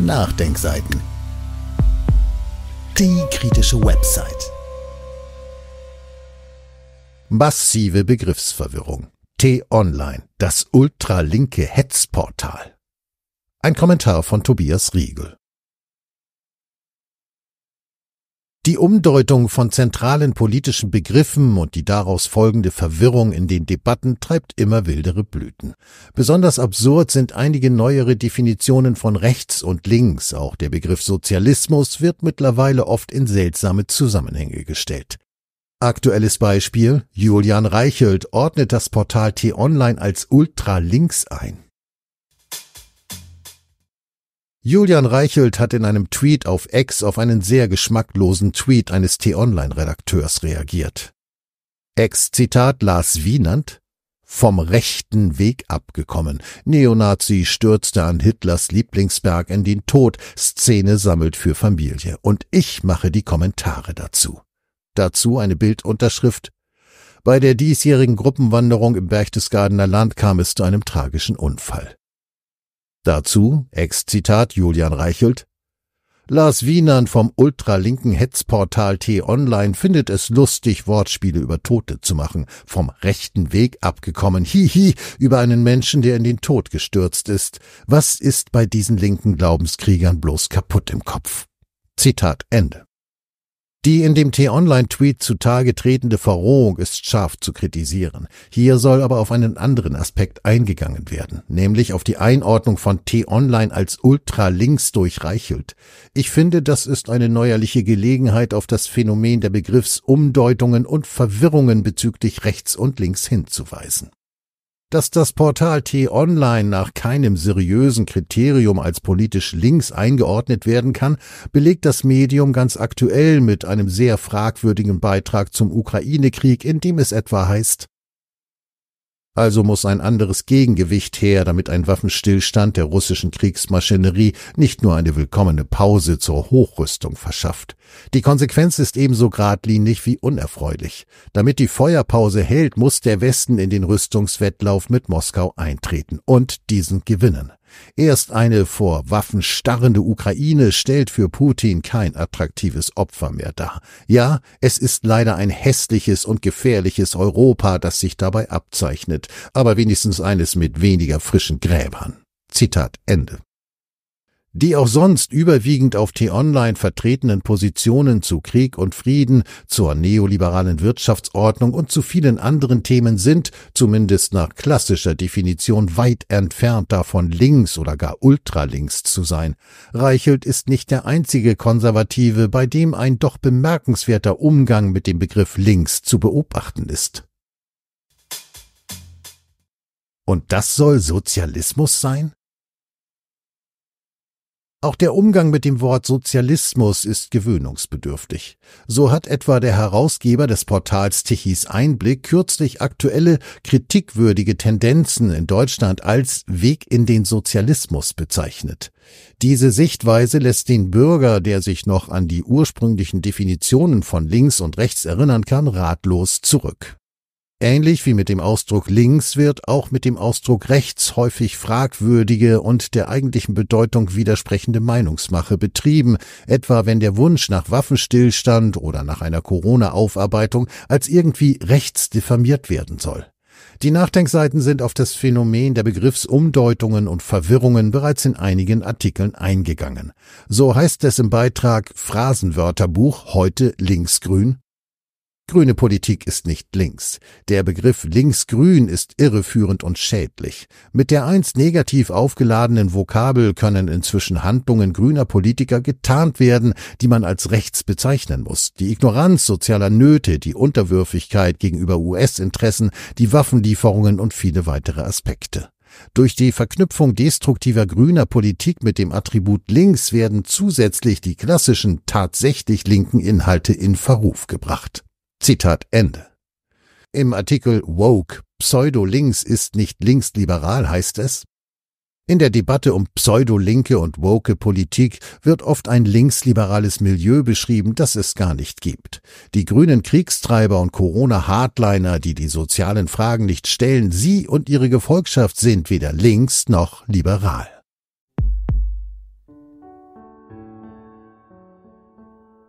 Nachdenkseiten. Die kritische Website. Massive Begriffsverwirrung. T-Online, das ultralinke Hetzportal. Ein Kommentar von Tobias Riegel. Die Umdeutung von zentralen politischen Begriffen und die daraus folgende Verwirrung in den Debatten treibt immer wildere Blüten. Besonders absurd sind einige neuere Definitionen von rechts und links, auch der Begriff Sozialismus wird mittlerweile oft in seltsame Zusammenhänge gestellt. Aktuelles Beispiel Julian Reichelt ordnet das Portal T-Online als ultralinks ein. Julian Reichelt hat in einem Tweet auf X auf einen sehr geschmacklosen Tweet eines T-Online-Redakteurs reagiert. Ex-Zitat Lars Wienand vom rechten Weg abgekommen. Neonazi stürzte an Hitlers Lieblingsberg in den Tod. Szene sammelt für Familie. Und ich mache die Kommentare dazu. Dazu eine Bildunterschrift. Bei der diesjährigen Gruppenwanderung im Berchtesgadener Land kam es zu einem tragischen Unfall. Dazu, Ex-Zitat Julian Reichelt, Lars Wienern vom ultralinken Hetzportal T-Online findet es lustig, Wortspiele über Tote zu machen, vom rechten Weg abgekommen, hihi, über einen Menschen, der in den Tod gestürzt ist. Was ist bei diesen linken Glaubenskriegern bloß kaputt im Kopf? Zitat Ende. Die in dem T-Online-Tweet zutage tretende Verrohung ist scharf zu kritisieren. Hier soll aber auf einen anderen Aspekt eingegangen werden, nämlich auf die Einordnung von T-Online als ultra-links durch Ich finde, das ist eine neuerliche Gelegenheit, auf das Phänomen der Begriffsumdeutungen und Verwirrungen bezüglich rechts und links hinzuweisen. Dass das Portal T-Online nach keinem seriösen Kriterium als politisch links eingeordnet werden kann, belegt das Medium ganz aktuell mit einem sehr fragwürdigen Beitrag zum Ukraine-Krieg, in dem es etwa heißt also muss ein anderes Gegengewicht her, damit ein Waffenstillstand der russischen Kriegsmaschinerie nicht nur eine willkommene Pause zur Hochrüstung verschafft. Die Konsequenz ist ebenso geradlinig wie unerfreulich. Damit die Feuerpause hält, muss der Westen in den Rüstungswettlauf mit Moskau eintreten und diesen gewinnen. Erst eine vor Waffen starrende Ukraine stellt für Putin kein attraktives Opfer mehr dar. Ja, es ist leider ein hässliches und gefährliches Europa, das sich dabei abzeichnet, aber wenigstens eines mit weniger frischen Gräbern. Zitat Ende. Die auch sonst überwiegend auf T-Online vertretenen Positionen zu Krieg und Frieden, zur neoliberalen Wirtschaftsordnung und zu vielen anderen Themen sind, zumindest nach klassischer Definition, weit entfernt davon, links oder gar ultralinks zu sein. Reichelt ist nicht der einzige Konservative, bei dem ein doch bemerkenswerter Umgang mit dem Begriff links zu beobachten ist. Und das soll Sozialismus sein? Auch der Umgang mit dem Wort Sozialismus ist gewöhnungsbedürftig. So hat etwa der Herausgeber des Portals Tichys Einblick kürzlich aktuelle kritikwürdige Tendenzen in Deutschland als Weg in den Sozialismus bezeichnet. Diese Sichtweise lässt den Bürger, der sich noch an die ursprünglichen Definitionen von links und rechts erinnern kann, ratlos zurück. Ähnlich wie mit dem Ausdruck links wird auch mit dem Ausdruck rechts häufig fragwürdige und der eigentlichen Bedeutung widersprechende Meinungsmache betrieben, etwa wenn der Wunsch nach Waffenstillstand oder nach einer Corona-Aufarbeitung als irgendwie rechts diffamiert werden soll. Die Nachdenkseiten sind auf das Phänomen der Begriffsumdeutungen und Verwirrungen bereits in einigen Artikeln eingegangen. So heißt es im Beitrag Phrasenwörterbuch heute linksgrün Grüne Politik ist nicht links. Der Begriff linksgrün ist irreführend und schädlich. Mit der einst negativ aufgeladenen Vokabel können inzwischen Handlungen grüner Politiker getarnt werden, die man als rechts bezeichnen muss. Die Ignoranz sozialer Nöte, die Unterwürfigkeit gegenüber US-Interessen, die Waffenlieferungen und viele weitere Aspekte. Durch die Verknüpfung destruktiver grüner Politik mit dem Attribut links werden zusätzlich die klassischen tatsächlich linken Inhalte in Verruf gebracht. Zitat Ende. Im Artikel Woke, Pseudo-Links ist nicht linksliberal heißt es, in der Debatte um Pseudo-Linke und woke Politik wird oft ein linksliberales Milieu beschrieben, das es gar nicht gibt. Die grünen Kriegstreiber und Corona-Hardliner, die die sozialen Fragen nicht stellen, sie und ihre Gefolgschaft sind weder links noch liberal.